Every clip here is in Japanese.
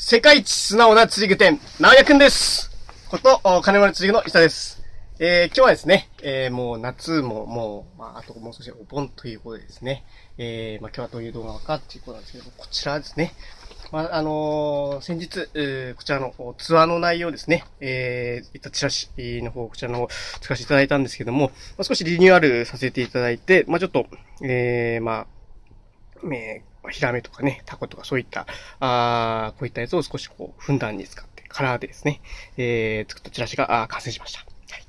世界一素直な釣り具店、直也くんです。こと、金丸釣り具の石田です。えー、今日はですね、えー、もう夏ももう、まあ、あともう少しお盆ということでですね、えー、まあ、今日はどういう動画かっていうことなんですけどこちらですね、まあ、あのー、先日、えー、こちらのツアーの内容ですね、えー、いったチラシの方、こちらの方、使わせていただいたんですけども、まあ、少しリニューアルさせていただいて、まあ、ちょっと、えー、まあ、えヒラメとかね、タコとかそういった、あこういったやつを少しこう、ふんだんに使って、カラーでですね、えー、作ったチラシが完成しました。はい、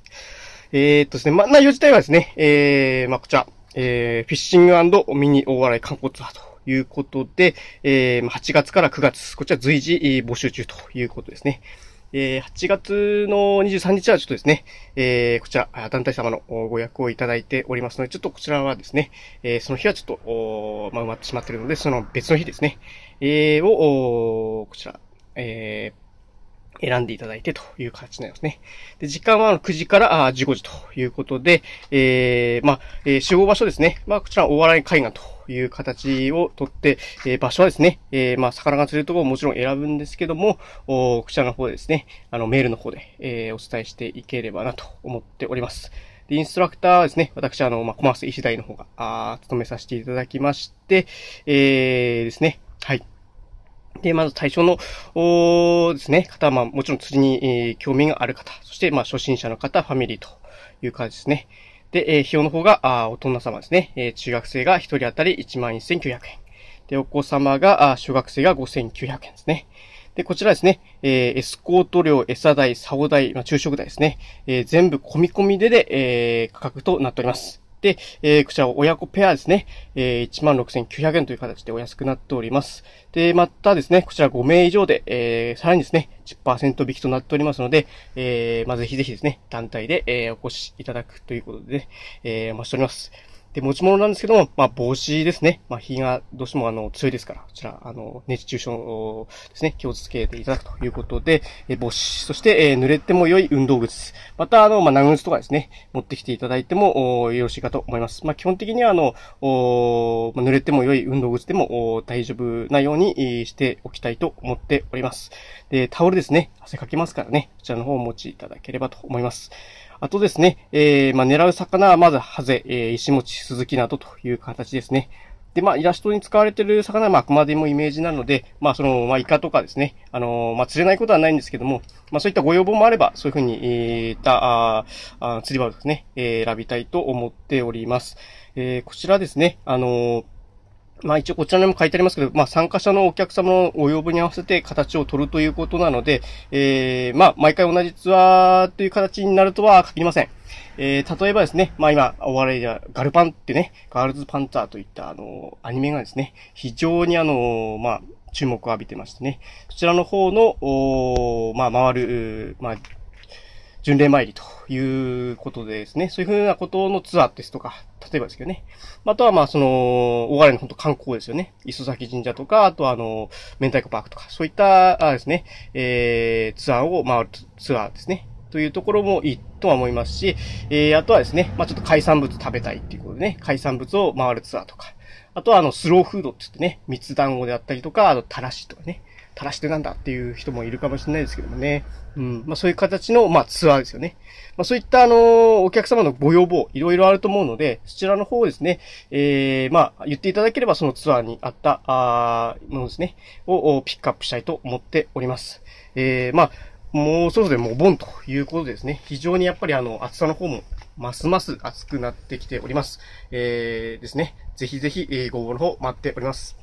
えー、っとですね、まあ、内容自体はですね、えー、まあ、こちら、えー、フィッシングミニ大笑い観光ツアーということで、えー、8月から9月、こちら随時募集中ということですね。えー、8月の23日はちょっとですね、えー、こちら、団体様のご予約をいただいておりますので、ちょっとこちらはですね、えー、その日はちょっと、まあ、埋まってしまっているので、その別の日ですね、えー、を、こちら、えー、選んでいただいてという形になりますね。で、時間は9時から15時ということで、えー、まあ、えー、集合場所ですね。まあ、こちら、お笑い海岸という形をとって、えー、場所はですね、えー、まあ、魚が釣れるところももちろん選ぶんですけども、おこちらの方でですね、あの、メールの方で、えー、お伝えしていければなと思っております。で、インストラクターですね、私、あの、まあ、コマース医師大の方が、あ務めさせていただきまして、えー、ですね、はい。で、まず対象の、おですね、方は、まあ、もちろん釣りに、えー、興味がある方、そして、まあ、初心者の方、ファミリーという感じですね。で、えー、費用の方が、あ大人様ですね、えー、中学生が1人当たり11,900円。で、お子様が、あ小学生が5,900円ですね。で、こちらですね、えー、エスコート料、餌代、サオ代、まあ、昼食代ですね、えー、全部込み込みでで、えー、価格となっております。で、えー、こちら親子ペアですね、えー、16,900円という形でお安くなっております。で、またですね、こちら5名以上で、えー、さらにですね、10%引きとなっておりますので、えー、まあ、ぜひぜひですね、団体で、えー、お越しいただくということで、ね、えー、お待ちしております。で、持ち物なんですけども、まあ、帽子ですね。まあ、日がどうしてもあの、強いですから、こちら、あの、熱中症ですね、気をつけていただくということで、え帽子、そして、えー、濡れても良い運動靴、また、あの、まあ、長靴とかですね、持ってきていただいても、よろしいかと思います。まあ、基本的には、あの、おまあ、濡れても良い運動靴でも大丈夫なようにしておきたいと思っております。で、タオルですね、汗かきますからね、こちらの方をお持ちいただければと思います。あとですね、えー、まあ、狙う魚はまずハゼ、えー、石餅、スズキなどという形ですね。で、まあ、イラストに使われてる魚は、まあ、あくまでもイメージなので、まあ、その、まあ、イカとかですね、あのー、まあ、釣れないことはないんですけども、まあ、そういったご要望もあれば、そういうふうに、えー、た、ああ釣り場をですね、えー、選びたいと思っております。えー、こちらですね、あのーまあ一応こちらにも書いてありますけど、まあ参加者のお客様のお要望に合わせて形を取るということなので、えー、まあ毎回同じツアーという形になるとは限りません。えー、例えばですね、まあ今、お笑いではガルパンってね、ガールズパンツァーといったあの、アニメがですね、非常にあの、まあ、注目を浴びてましてね、そちらの方の、まあ、回る、まあ、巡礼参りということでですね、そういうふうなことのツアーですとか、例えばですけどね。あとはまあその、大金の本当観光ですよね。磯崎神社とか、あとはあの、明太子パークとか、そういったあですね、えー、ツアーを回るツアーですね。というところもいいとは思いますし、えー、あとはですね、まあちょっと海産物食べたいっていうことでね、海産物を回るツアーとか、あとはあの、スローフードって言ってね、蜜団子であったりとか、あと、たらしとかね、垂らしてなんだっていう人もいるかもしれないですけどもね。うん。まあそういう形の、まあツアーですよね。まあそういったあの、お客様のご要望、いろいろあると思うので、そちらの方ですね、えー、まあ言っていただければそのツアーにあった、あものですね、をピックアップしたいと思っております。えー、まあ、もうそろそろもうボンということですね。非常にやっぱりあの、暑さの方もますます暑くなってきております。えー、ですね。ぜひぜひ、えご応募の方待っております。